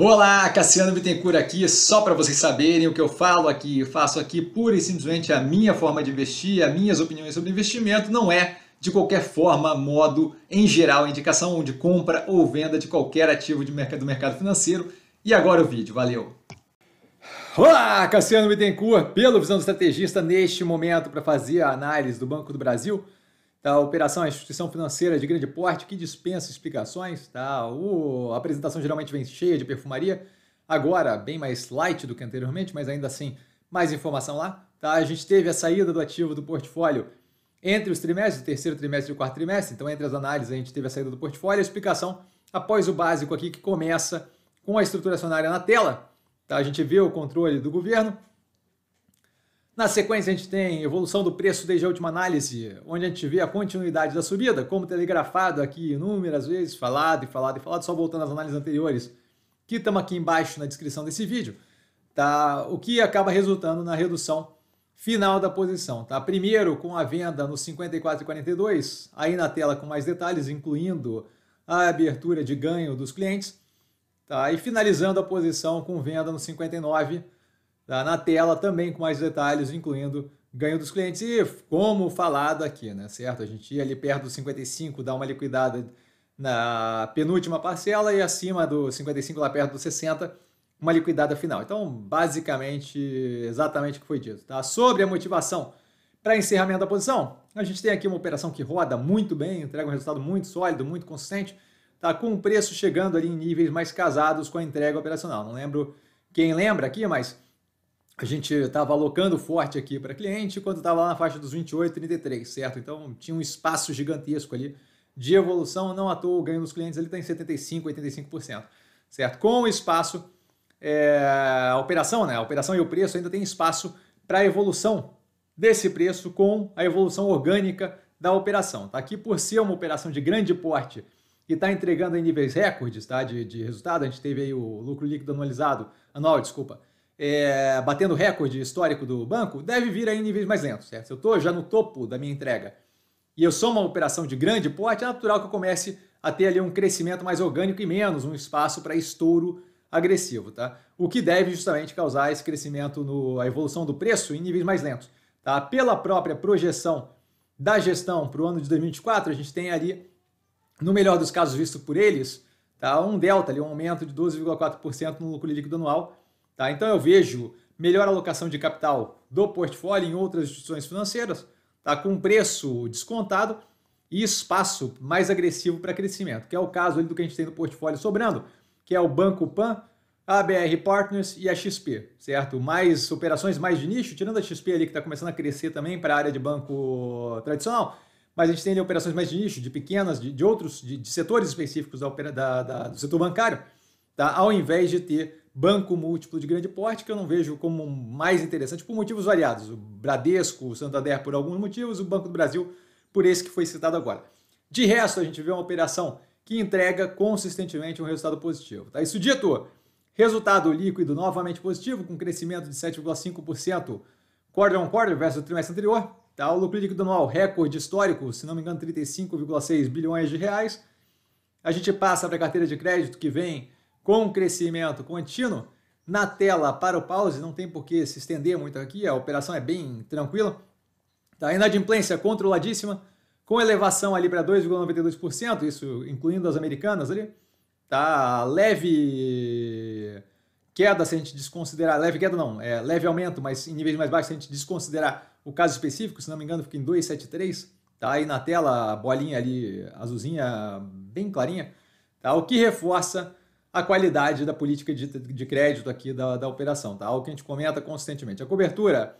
Olá, Cassiano Bittencourt aqui, só para vocês saberem o que eu falo aqui, eu faço aqui pura e simplesmente a minha forma de investir, as minhas opiniões sobre investimento, não é de qualquer forma, modo, em geral, indicação de compra ou venda de qualquer ativo de mercado, do mercado financeiro. E agora o vídeo, valeu! Olá, Cassiano Bittencourt, pelo Visão do Estrategista, neste momento para fazer a análise do Banco do Brasil, Tá, a operação é instituição financeira de grande porte que dispensa explicações. Tá, o, a apresentação geralmente vem cheia de perfumaria. Agora, bem mais light do que anteriormente, mas ainda assim, mais informação lá. Tá, a gente teve a saída do ativo do portfólio entre os trimestres, o terceiro trimestre e o quarto trimestre. Então, entre as análises, a gente teve a saída do portfólio. A explicação após o básico aqui, que começa com a acionária na tela. Tá, a gente vê o controle do governo na sequência, a gente tem evolução do preço desde a última análise, onde a gente vê a continuidade da subida, como telegrafado aqui inúmeras vezes, falado e falado e falado, só voltando às análises anteriores, que estamos aqui embaixo na descrição desse vídeo, tá? o que acaba resultando na redução final da posição. Tá? Primeiro, com a venda no 54,42, aí na tela com mais detalhes, incluindo a abertura de ganho dos clientes, tá? e finalizando a posição com venda no 59,42. Tá na tela também com mais detalhes, incluindo ganho dos clientes. E como falado aqui, né, certo? A gente ia ali perto dos 55, dá uma liquidada na penúltima parcela e acima do 55, lá perto dos 60, uma liquidada final. Então, basicamente, exatamente o que foi dito. Tá? Sobre a motivação para encerramento da posição, a gente tem aqui uma operação que roda muito bem, entrega um resultado muito sólido, muito consistente, tá? com o preço chegando ali em níveis mais casados com a entrega operacional. Não lembro quem lembra aqui, mas a gente estava alocando forte aqui para cliente quando estava lá na faixa dos 28, 33, certo? Então tinha um espaço gigantesco ali de evolução, não à toa o ganho dos clientes ele está em 75, 85%, certo? Com o espaço, é, a operação, né? A operação e o preço ainda tem espaço para evolução desse preço com a evolução orgânica da operação. Tá? Aqui por ser uma operação de grande porte e está entregando em níveis recordes tá? de, de resultado, a gente teve aí o lucro líquido anualizado, anual, desculpa, é, batendo recorde histórico do banco, deve vir aí em níveis mais lentos, certo? Se eu estou já no topo da minha entrega e eu sou uma operação de grande porte, é natural que eu comece a ter ali um crescimento mais orgânico e menos um espaço para estouro agressivo, tá? O que deve justamente causar esse crescimento no a evolução do preço em níveis mais lentos, tá? Pela própria projeção da gestão para o ano de 2024, a gente tem ali, no melhor dos casos visto por eles, tá? Um delta ali, um aumento de 12,4% no lucro líquido anual Tá? Então eu vejo melhor alocação de capital do portfólio em outras instituições financeiras, tá? com preço descontado e espaço mais agressivo para crescimento, que é o caso do que a gente tem no portfólio sobrando, que é o Banco Pan, a BR Partners e a XP, certo? Mais operações mais de nicho, tirando a XP ali que está começando a crescer também para a área de banco tradicional, mas a gente tem ali operações mais de nicho, de pequenas, de, de outros, de, de, setores específicos da, da, da, do setor bancário, tá? ao invés de ter banco múltiplo de grande porte, que eu não vejo como mais interessante por motivos variados. O Bradesco, o Santander por alguns motivos, o Banco do Brasil por esse que foi citado agora. De resto, a gente vê uma operação que entrega consistentemente um resultado positivo. Tá? Isso dito, resultado líquido novamente positivo, com crescimento de 7,5% quarter on quarter versus o trimestre anterior. Tá? O lucro líquido anual recorde histórico, se não me engano, 35,6 bilhões de reais. A gente passa para a carteira de crédito que vem com crescimento contínuo. Na tela para o pause, não tem por que se estender muito aqui, a operação é bem tranquila. Tá? Inadimplência controladíssima, com elevação ali para 2,92%, isso incluindo as americanas ali. Tá? Leve queda se a gente desconsiderar, leve queda não, é leve aumento, mas em níveis mais baixos se a gente desconsiderar o caso específico, se não me engano fica em 2,73%. Tá aí na tela a bolinha ali azulzinha, bem clarinha, tá? o que reforça a qualidade da política de, de crédito aqui da, da operação, tá? Algo que a gente comenta consistentemente. A cobertura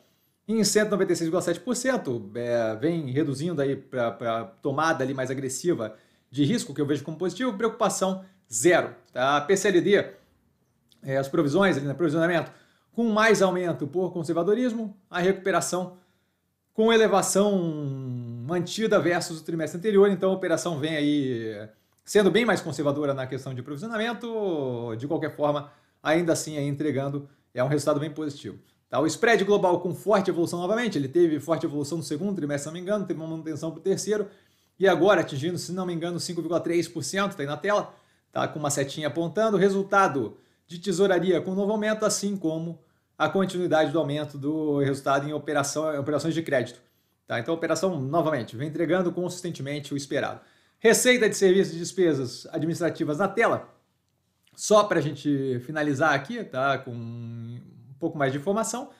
em 196,7% é, vem reduzindo aí para tomada ali mais agressiva de risco, que eu vejo como positivo, preocupação zero. Tá? A PCLD, é, as provisões ali, né, provisionamento, com mais aumento por conservadorismo, a recuperação com elevação mantida versus o trimestre anterior, então a operação vem aí sendo bem mais conservadora na questão de provisionamento, de qualquer forma, ainda assim é entregando é um resultado bem positivo. Tá, o spread global com forte evolução novamente, ele teve forte evolução no segundo trimestre, se não me engano, teve uma manutenção para o terceiro, e agora atingindo, se não me engano, 5,3%, está aí na tela, tá com uma setinha apontando, resultado de tesouraria com novo aumento, assim como a continuidade do aumento do resultado em operação, operações de crédito. Tá? Então operação, novamente, vem entregando consistentemente o esperado. Receita de serviços e despesas administrativas na tela. Só para a gente finalizar aqui, tá? Com um pouco mais de informação.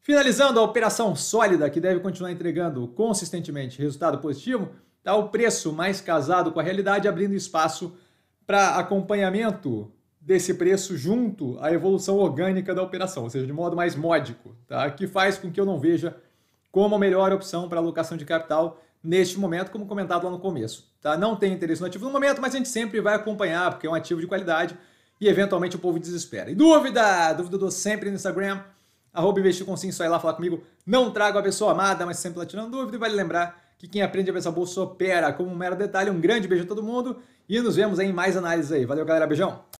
Finalizando a operação sólida que deve continuar entregando consistentemente resultado positivo, tá o preço mais casado com a realidade, abrindo espaço para acompanhamento desse preço junto à evolução orgânica da operação, ou seja, de modo mais módico, tá? que faz com que eu não veja como a melhor opção para alocação de capital neste momento, como comentado lá no começo. Tá? Não tem interesse no ativo no momento, mas a gente sempre vai acompanhar, porque é um ativo de qualidade e eventualmente o povo desespera. E dúvida? Dúvida do sempre no Instagram, arroba investir com sim, só ir lá falar comigo. Não trago a pessoa amada, mas sempre lá tirando dúvida. E vale lembrar que quem aprende a pensar bolsa opera. Como um mero detalhe, um grande beijo a todo mundo e nos vemos em mais análises aí. Valeu, galera. Beijão!